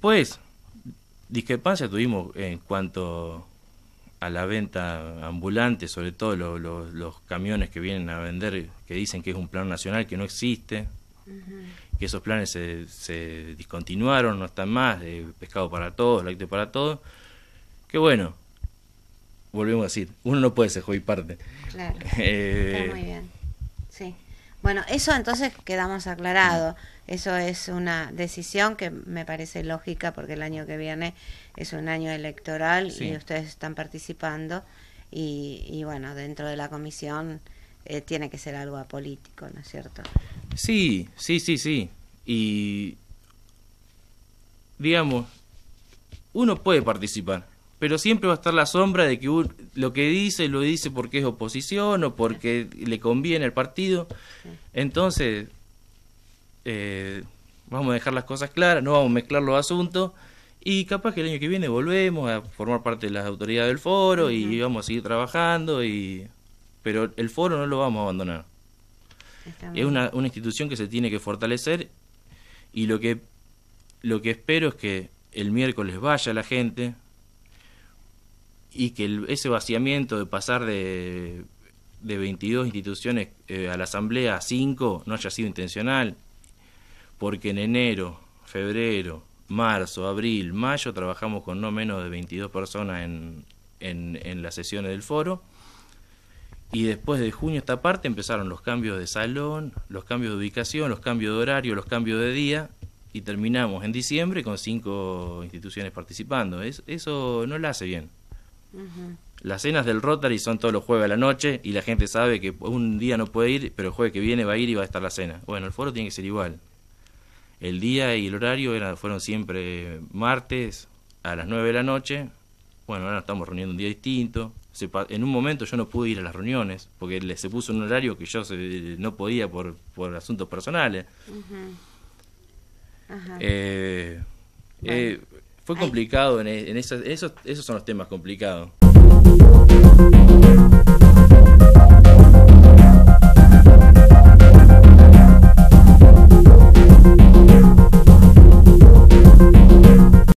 Pues, discrepancia tuvimos en cuanto a la venta ambulante, sobre todo los, camiones que vienen a vender, que dicen que es un plan nacional que no existe, que esos planes se, discontinuaron, no están más, pescado para todos, lácteos para todos, que bueno, volvemos a decir, uno no puede ser hoy parte. Claro, está muy eh, bien, sí. Bueno, eso entonces quedamos aclarado. Eso es una decisión que me parece lógica porque el año que viene es un año electoral y ustedes están participando y, bueno, dentro de la comisión eh, tiene que ser algo apolítico, ¿no es cierto? Sí, sí, sí, sí. Y digamos, uno puede participar, pero siempre va a estar la sombra de que lo que dice lo dice porque es oposición o porque le conviene al partido. Entonces, eh, vamos a dejar las cosas claras, no vamos a mezclar los asuntos y capaz que el año que viene volvemos a formar parte de las autoridades del foro y vamos a seguir trabajando y pero el foro no lo vamos a abandonar. Es una, institución que se tiene que fortalecer y lo que lo que espero es que el miércoles vaya la gente y que ese vaciamiento de pasar de, de 22 instituciones eh, a la asamblea a 5 no haya sido intencional, porque en enero, febrero, marzo, abril, mayo trabajamos con no menos de 22 personas en, en, las sesiones del foro. Y después de junio esta parte empezaron los cambios de salón, los cambios de ubicación, los cambios de horario, los cambios de día y terminamos en diciembre con cinco instituciones participando. eso no lo hace bien. Las cenas del Rotary son todos los jueves a la noche y la gente sabe que un día no puede ir, pero el jueves que viene va a ir y va a estar la cena. Bueno, el foro tiene que ser igual. El día y el horario era, fueron siempre martes a las 9 de la noche. Bueno, ahora estamos reuniendo un día distinto. en un momento yo no pude ir a las reuniones porque le, se puso un horario que yo no podía por, por asuntos personales. Eh, eh, fue complicado, en, e, esos son los temas complicados.